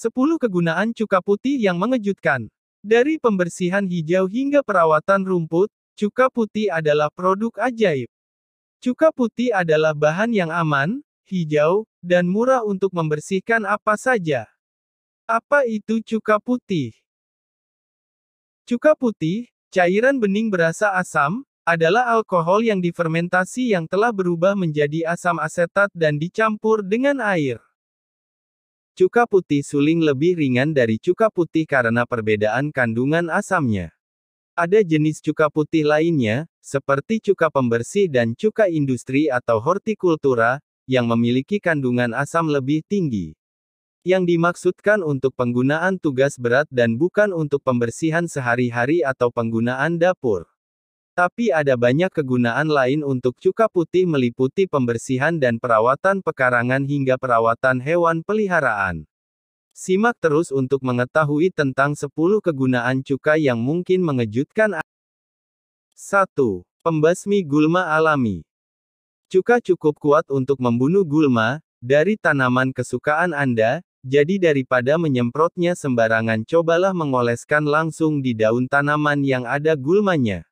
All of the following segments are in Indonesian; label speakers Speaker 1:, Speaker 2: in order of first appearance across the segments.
Speaker 1: 10 kegunaan cuka putih yang mengejutkan. Dari pembersihan hijau hingga perawatan rumput, cuka putih adalah produk ajaib. Cuka putih adalah bahan yang aman, hijau, dan murah untuk membersihkan apa saja. Apa itu cuka putih? Cuka putih, cairan bening berasa asam, adalah alkohol yang difermentasi yang telah berubah menjadi asam asetat dan dicampur dengan air. Cuka putih suling lebih ringan dari cuka putih karena perbedaan kandungan asamnya. Ada jenis cuka putih lainnya, seperti cuka pembersih dan cuka industri atau hortikultura, yang memiliki kandungan asam lebih tinggi. Yang dimaksudkan untuk penggunaan tugas berat dan bukan untuk pembersihan sehari-hari atau penggunaan dapur. Tapi ada banyak kegunaan lain untuk cuka putih meliputi pembersihan dan perawatan pekarangan hingga perawatan hewan peliharaan. Simak terus untuk mengetahui tentang 10 kegunaan cuka yang mungkin mengejutkan. 1. Pembasmi gulma alami. Cuka cukup kuat untuk membunuh gulma, dari tanaman kesukaan Anda, jadi daripada menyemprotnya sembarangan cobalah mengoleskan langsung di daun tanaman yang ada gulmanya.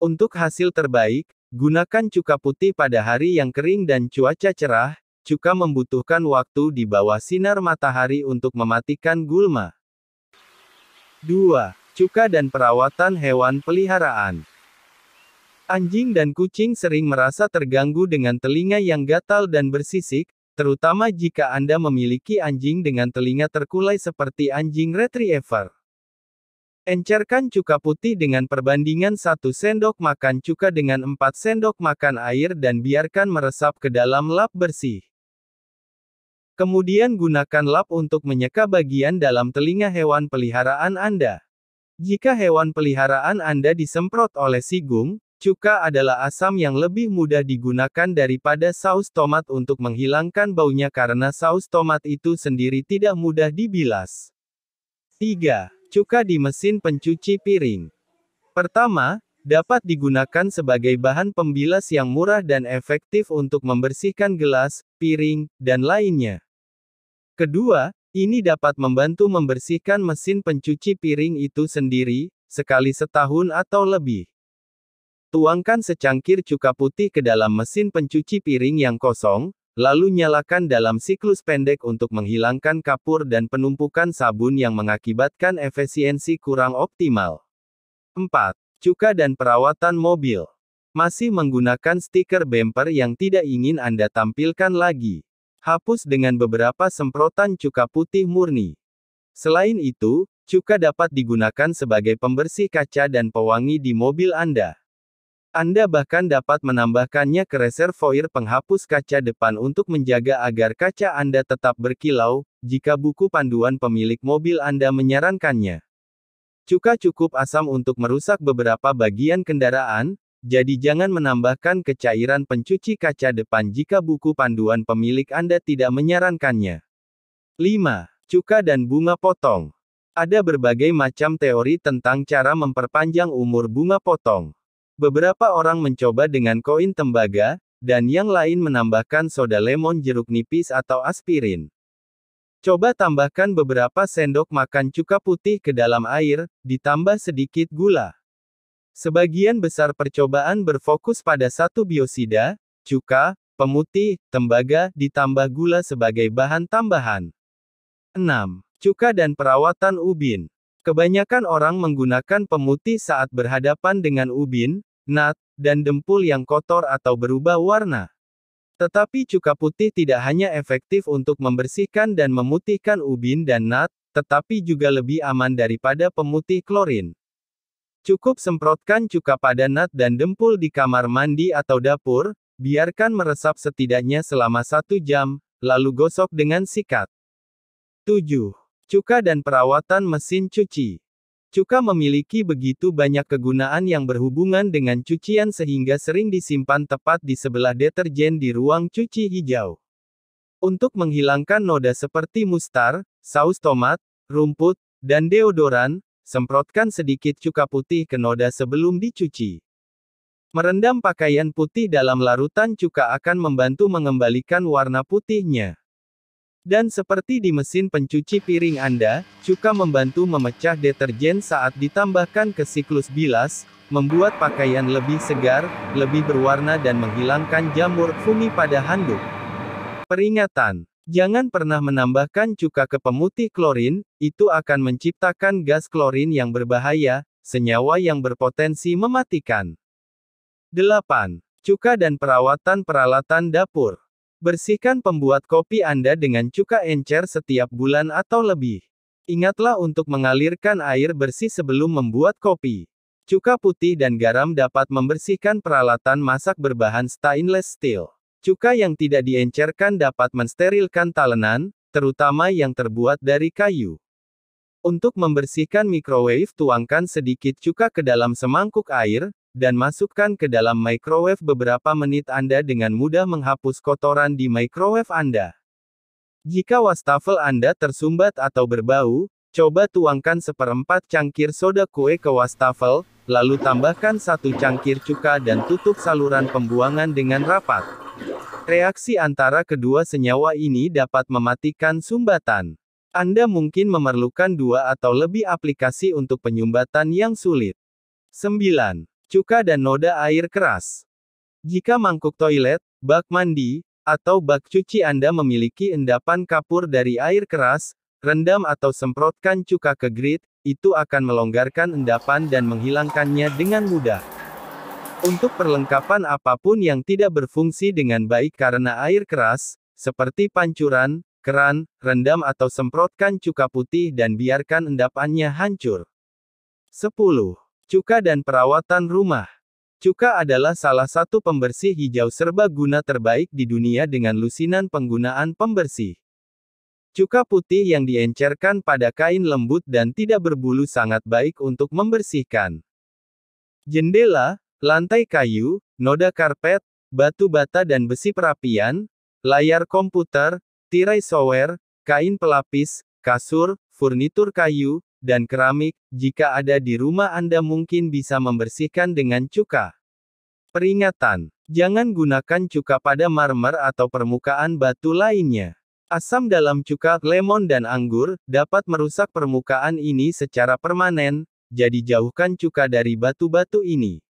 Speaker 1: Untuk hasil terbaik, gunakan cuka putih pada hari yang kering dan cuaca cerah. Cuka membutuhkan waktu di bawah sinar matahari untuk mematikan gulma. 2. Cuka dan perawatan hewan peliharaan. Anjing dan kucing sering merasa terganggu dengan telinga yang gatal dan bersisik, terutama jika Anda memiliki anjing dengan telinga terkulai seperti anjing retriever. Encerkan cuka putih dengan perbandingan 1 sendok makan cuka dengan 4 sendok makan air dan biarkan meresap ke dalam lap bersih. Kemudian gunakan lap untuk menyeka bagian dalam telinga hewan peliharaan Anda. Jika hewan peliharaan Anda disemprot oleh sigung, cuka adalah asam yang lebih mudah digunakan daripada saus tomat untuk menghilangkan baunya karena saus tomat itu sendiri tidak mudah dibilas. 3. Cuka di mesin pencuci piring. Pertama, dapat digunakan sebagai bahan pembilas yang murah dan efektif untuk membersihkan gelas, piring, dan lainnya. Kedua, ini dapat membantu membersihkan mesin pencuci piring itu sendiri, sekali setahun atau lebih. Tuangkan secangkir cuka putih ke dalam mesin pencuci piring yang kosong, Lalu nyalakan dalam siklus pendek untuk menghilangkan kapur dan penumpukan sabun yang mengakibatkan efisiensi kurang optimal. 4. Cuka dan perawatan mobil. Masih menggunakan stiker bumper yang tidak ingin Anda tampilkan lagi. Hapus dengan beberapa semprotan cuka putih murni. Selain itu, cuka dapat digunakan sebagai pembersih kaca dan pewangi di mobil Anda. Anda bahkan dapat menambahkannya ke reservoir penghapus kaca depan untuk menjaga agar kaca Anda tetap berkilau, jika buku panduan pemilik mobil Anda menyarankannya. Cuka cukup asam untuk merusak beberapa bagian kendaraan, jadi jangan menambahkan kecairan pencuci kaca depan jika buku panduan pemilik Anda tidak menyarankannya. 5 cuka dan bunga potong. Ada berbagai macam teori tentang cara memperpanjang umur bunga potong. Beberapa orang mencoba dengan koin tembaga, dan yang lain menambahkan soda lemon jeruk nipis atau aspirin. Coba tambahkan beberapa sendok makan cuka putih ke dalam air, ditambah sedikit gula. Sebagian besar percobaan berfokus pada satu biosida, cuka, pemutih, tembaga, ditambah gula sebagai bahan tambahan. 6. Cuka dan perawatan ubin. Kebanyakan orang menggunakan pemutih saat berhadapan dengan ubin, nat, dan dempul yang kotor atau berubah warna. Tetapi cuka putih tidak hanya efektif untuk membersihkan dan memutihkan ubin dan nat, tetapi juga lebih aman daripada pemutih klorin. Cukup semprotkan cuka pada nat dan dempul di kamar mandi atau dapur, biarkan meresap setidaknya selama satu jam, lalu gosok dengan sikat. 7. Cuka dan perawatan mesin cuci. Cuka memiliki begitu banyak kegunaan yang berhubungan dengan cucian sehingga sering disimpan tepat di sebelah deterjen di ruang cuci hijau. Untuk menghilangkan noda seperti mustar, saus tomat, rumput, dan deodoran, semprotkan sedikit cuka putih ke noda sebelum dicuci. Merendam pakaian putih dalam larutan cuka akan membantu mengembalikan warna putihnya. Dan seperti di mesin pencuci piring Anda, cuka membantu memecah deterjen saat ditambahkan ke siklus bilas, membuat pakaian lebih segar, lebih berwarna dan menghilangkan jamur fungi pada handuk. Peringatan, jangan pernah menambahkan cuka ke pemutih klorin, itu akan menciptakan gas klorin yang berbahaya, senyawa yang berpotensi mematikan. 8. Cuka dan perawatan peralatan dapur. Bersihkan pembuat kopi Anda dengan cuka encer setiap bulan atau lebih. Ingatlah untuk mengalirkan air bersih sebelum membuat kopi. Cuka putih dan garam dapat membersihkan peralatan masak berbahan stainless steel. Cuka yang tidak diencerkan dapat mensterilkan talenan, terutama yang terbuat dari kayu. Untuk membersihkan microwave tuangkan sedikit cuka ke dalam semangkuk air, dan masukkan ke dalam microwave beberapa menit Anda dengan mudah menghapus kotoran di microwave Anda. Jika wastafel Anda tersumbat atau berbau, coba tuangkan seperempat cangkir soda kue ke wastafel, lalu tambahkan satu cangkir cuka dan tutup saluran pembuangan dengan rapat. Reaksi antara kedua senyawa ini dapat mematikan sumbatan. Anda mungkin memerlukan dua atau lebih aplikasi untuk penyumbatan yang sulit. 9 cuka dan noda air keras. Jika mangkuk toilet, bak mandi, atau bak cuci Anda memiliki endapan kapur dari air keras, rendam atau semprotkan cuka ke grid, itu akan melonggarkan endapan dan menghilangkannya dengan mudah. Untuk perlengkapan apapun yang tidak berfungsi dengan baik karena air keras, seperti pancuran, keran, rendam atau semprotkan cuka putih dan biarkan endapannya hancur. 10. Cuka dan perawatan rumah. Cuka adalah salah satu pembersih hijau serbaguna terbaik di dunia dengan lusinan penggunaan pembersih. Cuka putih yang diencerkan pada kain lembut dan tidak berbulu sangat baik untuk membersihkan jendela, lantai kayu, noda karpet, batu bata dan besi perapian, layar komputer, tirai sower, kain pelapis, kasur, furnitur kayu, dan keramik, jika ada di rumah Anda mungkin bisa membersihkan dengan cuka. Peringatan, jangan gunakan cuka pada marmer atau permukaan batu lainnya. Asam dalam cuka, lemon dan anggur, dapat merusak permukaan ini secara permanen, jadi jauhkan cuka dari batu-batu ini.